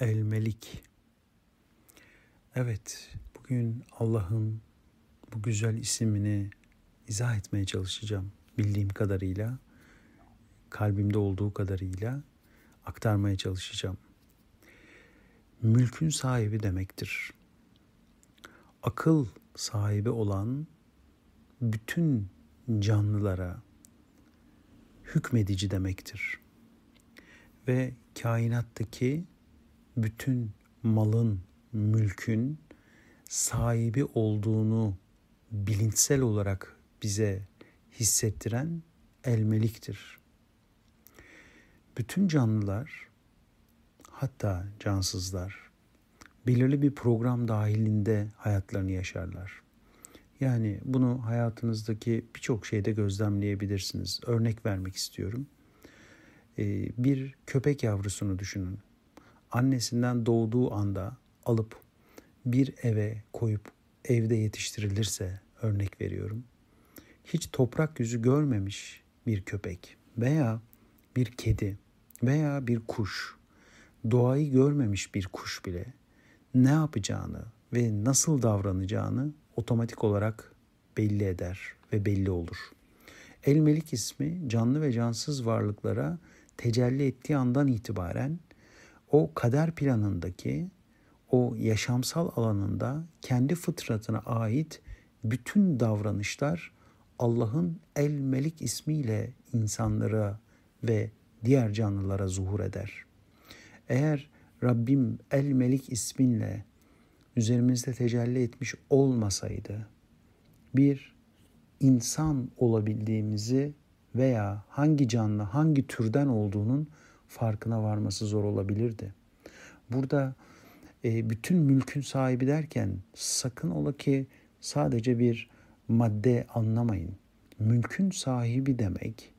El Melik. Evet, bugün Allah'ın bu güzel isimini izah etmeye çalışacağım bildiğim kadarıyla, kalbimde olduğu kadarıyla aktarmaya çalışacağım. Mülkün sahibi demektir. Akıl sahibi olan bütün canlılara hükmedici demektir. Ve kainattaki bütün malın, mülkün sahibi olduğunu bilinçsel olarak bize hissettiren elmeliktir. Bütün canlılar hatta cansızlar belirli bir program dahilinde hayatlarını yaşarlar. Yani bunu hayatınızdaki birçok şeyde gözlemleyebilirsiniz. Örnek vermek istiyorum. Ee, bir köpek yavrusunu düşünün annesinden doğduğu anda alıp bir eve koyup evde yetiştirilirse örnek veriyorum. Hiç toprak yüzü görmemiş bir köpek veya bir kedi veya bir kuş, doğayı görmemiş bir kuş bile ne yapacağını ve nasıl davranacağını otomatik olarak belli eder ve belli olur. Elmelik ismi canlı ve cansız varlıklara tecelli ettiği andan itibaren o kader planındaki o yaşamsal alanında kendi fıtratına ait bütün davranışlar Allah'ın El Melik ismiyle insanlara ve diğer canlılara zuhur eder. Eğer Rabbim El Melik isminle üzerimizde tecelli etmiş olmasaydı bir insan olabildiğimizi veya hangi canlı hangi türden olduğunun farkına varması zor olabilirdi. Burada e, bütün mülkün sahibi derken sakın ola ki sadece bir madde anlamayın. Mülkün sahibi demek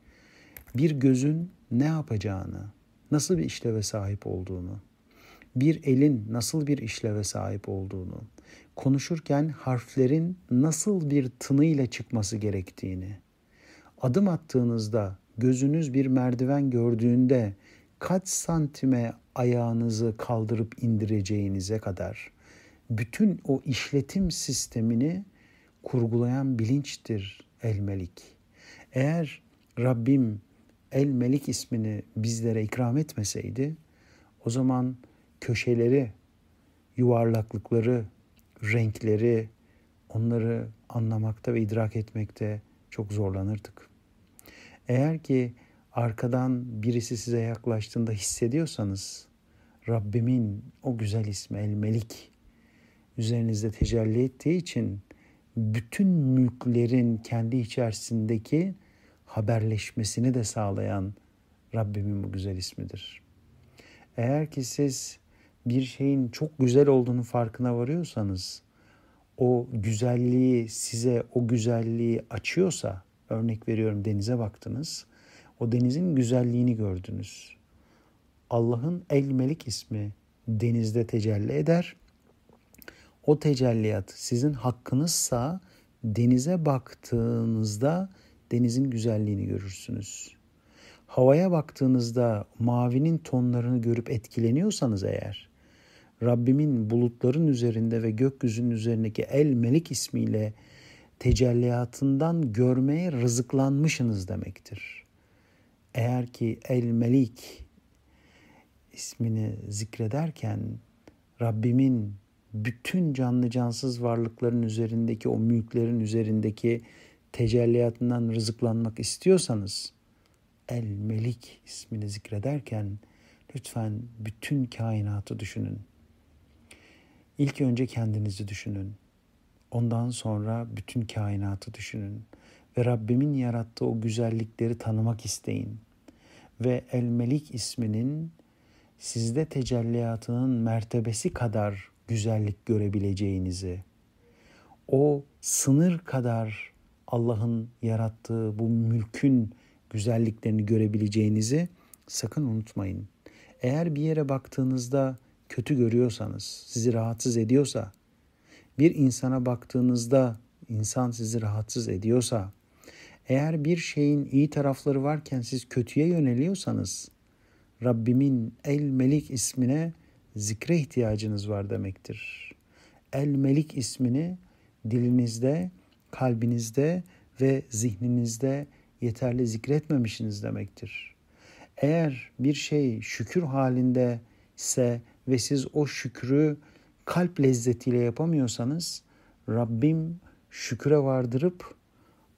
bir gözün ne yapacağını, nasıl bir işleve sahip olduğunu, bir elin nasıl bir işleve sahip olduğunu, konuşurken harflerin nasıl bir tınıyla çıkması gerektiğini, adım attığınızda gözünüz bir merdiven gördüğünde kaç santime ayağınızı kaldırıp indireceğinize kadar bütün o işletim sistemini kurgulayan bilinçtir El Melik. Eğer Rabbim El Melik ismini bizlere ikram etmeseydi o zaman köşeleri, yuvarlaklıkları, renkleri onları anlamakta ve idrak etmekte çok zorlanırdık. Eğer ki arkadan birisi size yaklaştığında hissediyorsanız Rabbimin o güzel ismi El Melik üzerinizde tecelli ettiği için bütün mülklerin kendi içerisindeki haberleşmesini de sağlayan Rabbimin bu güzel ismidir. Eğer ki siz bir şeyin çok güzel olduğunu farkına varıyorsanız o güzelliği size o güzelliği açıyorsa örnek veriyorum denize baktınız o denizin güzelliğini gördünüz. Allah'ın El Melik ismi denizde tecelli eder. O tecelliyat sizin hakkınızsa denize baktığınızda denizin güzelliğini görürsünüz. Havaya baktığınızda mavinin tonlarını görüp etkileniyorsanız eğer Rabbimin bulutların üzerinde ve gökyüzünün üzerindeki El Melik ismiyle tecelliyatından görmeye rızıklanmışsınız demektir.'' Eğer ki El Melik ismini zikrederken Rabbimin bütün canlı cansız varlıkların üzerindeki o mülklerin üzerindeki tecelliyatından rızıklanmak istiyorsanız El Melik ismini zikrederken lütfen bütün kainatı düşünün. İlk önce kendinizi düşünün. Ondan sonra bütün kainatı düşünün ve Rabbimin yarattığı o güzellikleri tanımak isteyin. Ve El Melik isminin sizde tecelliyatının mertebesi kadar güzellik görebileceğinizi, o sınır kadar Allah'ın yarattığı bu mülkün güzelliklerini görebileceğinizi sakın unutmayın. Eğer bir yere baktığınızda kötü görüyorsanız, sizi rahatsız ediyorsa, bir insana baktığınızda insan sizi rahatsız ediyorsa, eğer bir şeyin iyi tarafları varken siz kötüye yöneliyorsanız Rabbimin El Melik ismine zikre ihtiyacınız var demektir. El Melik ismini dilinizde, kalbinizde ve zihninizde yeterli zikretmemişsiniz demektir. Eğer bir şey şükür halinde ise ve siz o şükrü kalp lezzetiyle yapamıyorsanız Rabbim şüküre vardırıp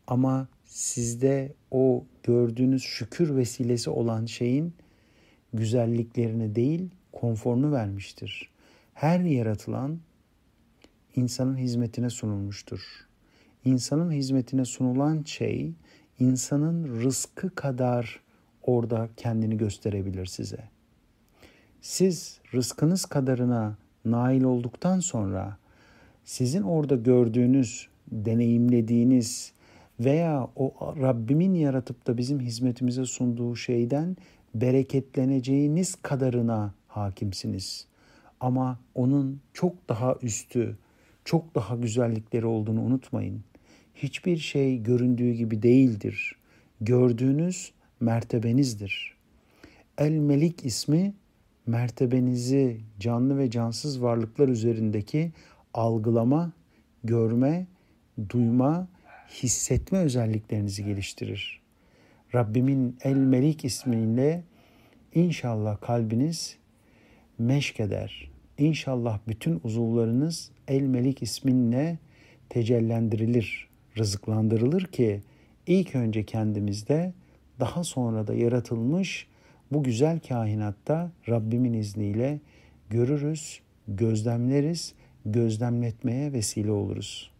ama sizde o gördüğünüz şükür vesilesi olan şeyin güzelliklerini değil, konforunu vermiştir. Her yaratılan insanın hizmetine sunulmuştur. İnsanın hizmetine sunulan şey insanın rızkı kadar orada kendini gösterebilir size. Siz rızkınız kadarına nail olduktan sonra sizin orada gördüğünüz, deneyimlediğiniz, veya o Rabbimin yaratıp da bizim hizmetimize sunduğu şeyden bereketleneceğiniz kadarına hakimsiniz. Ama onun çok daha üstü, çok daha güzellikleri olduğunu unutmayın. Hiçbir şey göründüğü gibi değildir. Gördüğünüz mertebenizdir. El Melik ismi mertebenizi canlı ve cansız varlıklar üzerindeki algılama, görme, duyma hissetme özelliklerinizi geliştirir. Rabbimin El Melik ismiyle inşallah kalbiniz meşkeder, eder. İnşallah bütün uzuvlarınız El Melik isminle tecellendirilir, rızıklandırılır ki ilk önce kendimizde daha sonra da yaratılmış bu güzel kainatta Rabbimin izniyle görürüz, gözlemleriz, gözlemletmeye vesile oluruz.''